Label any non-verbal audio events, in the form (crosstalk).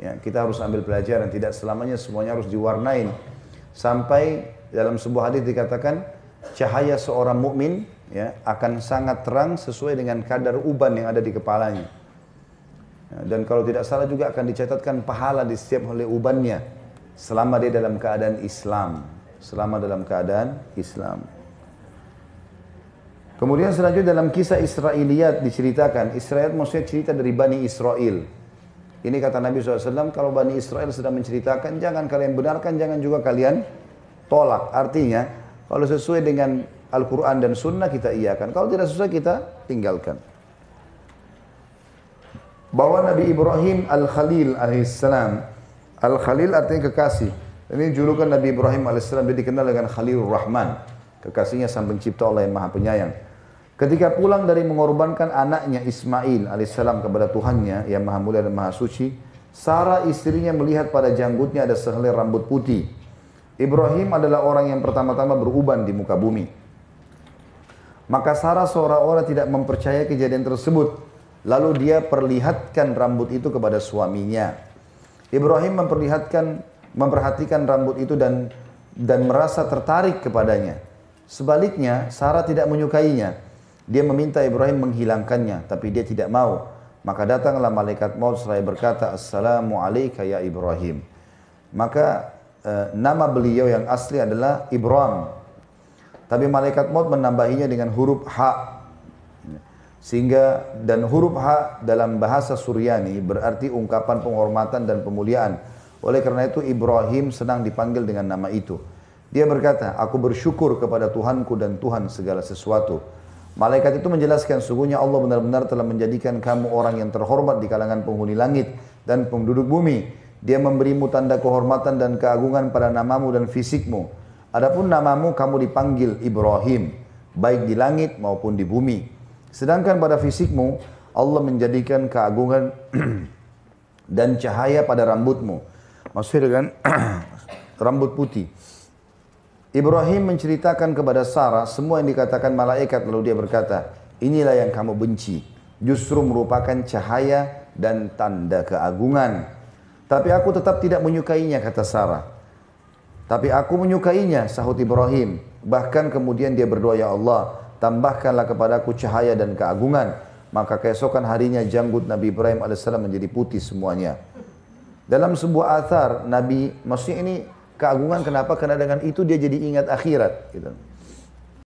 Ya, kita harus ambil pelajaran, tidak selamanya semuanya harus diwarnain. Sampai dalam sebuah hadis dikatakan cahaya seorang mukmin ya akan sangat terang sesuai dengan kadar uban yang ada di kepalanya. Ya, dan kalau tidak salah juga akan dicatatkan pahala di setiap oleh ubannya selama dia dalam keadaan Islam, selama dalam keadaan Islam. Kemudian selanjutnya dalam kisah Israeliat diceritakan, Israel maksudnya cerita dari Bani Israel. Ini kata Nabi SAW, kalau Bani Israel sedang menceritakan, jangan kalian benarkan, jangan juga kalian tolak. Artinya, kalau sesuai dengan Al-Quran dan Sunnah kita iakan. Kalau tidak sesuai kita tinggalkan. Bahwa Nabi Ibrahim Al-Khalil alaihissalam. Al-Khalil artinya kekasih. Ini julukan Nabi Ibrahim alaihissalam, dia dikenal dengan Khalil Rahman. Kekasihnya sang pencipta Allah yang maha penyayang. Ketika pulang dari mengorbankan anaknya Ismail alaihissalam kepada Tuhannya yang maha mulia dan maha suci, Sarah istrinya melihat pada janggutnya ada sehelai rambut putih. Ibrahim adalah orang yang pertama-tama beruban di muka bumi. Maka Sarah seorang-orang tidak mempercayai kejadian tersebut. Lalu dia perlihatkan rambut itu kepada suaminya. Ibrahim memperlihatkan memperhatikan rambut itu dan dan merasa tertarik kepadanya. Sebaliknya, Sarah tidak menyukainya. Dia meminta Ibrahim menghilangkannya, tapi dia tidak mau. Maka datanglah malaikat maut seraya berkata, Assalamu alaikum ya Ibrahim. Maka e, nama beliau yang asli adalah Ibrahim. Tapi malaikat maut menambahinya dengan huruf H. Sehingga dan huruf H dalam bahasa Suryani berarti ungkapan penghormatan dan pemuliaan. Oleh karena itu Ibrahim senang dipanggil dengan nama itu. Dia berkata, aku bersyukur kepada Tuhanku dan Tuhan segala sesuatu Malaikat itu menjelaskan sungguhnya Allah benar-benar telah menjadikan kamu orang yang terhormat di kalangan penghuni langit dan penduduk bumi. Dia memberimu tanda kehormatan dan keagungan pada namamu dan fisikmu. Adapun namamu kamu dipanggil Ibrahim, baik di langit maupun di bumi. Sedangkan pada fisikmu, Allah menjadikan keagungan (clears throat) dan cahaya pada rambutmu. Maksudnya dengan (clears throat) rambut putih. Ibrahim menceritakan kepada Sarah semua yang dikatakan malaikat lalu dia berkata, inilah yang kamu benci, justru merupakan cahaya dan tanda keagungan. Tapi aku tetap tidak menyukainya, kata Sarah. Tapi aku menyukainya, sahut Ibrahim. Bahkan kemudian dia berdoa, Ya Allah, tambahkanlah kepadaku cahaya dan keagungan. Maka keesokan harinya janggut Nabi Ibrahim AS menjadi putih semuanya. Dalam sebuah athar, Nabi, Masih ini keagungan kenapa? Karena dengan itu dia jadi ingat akhirat. Gitu.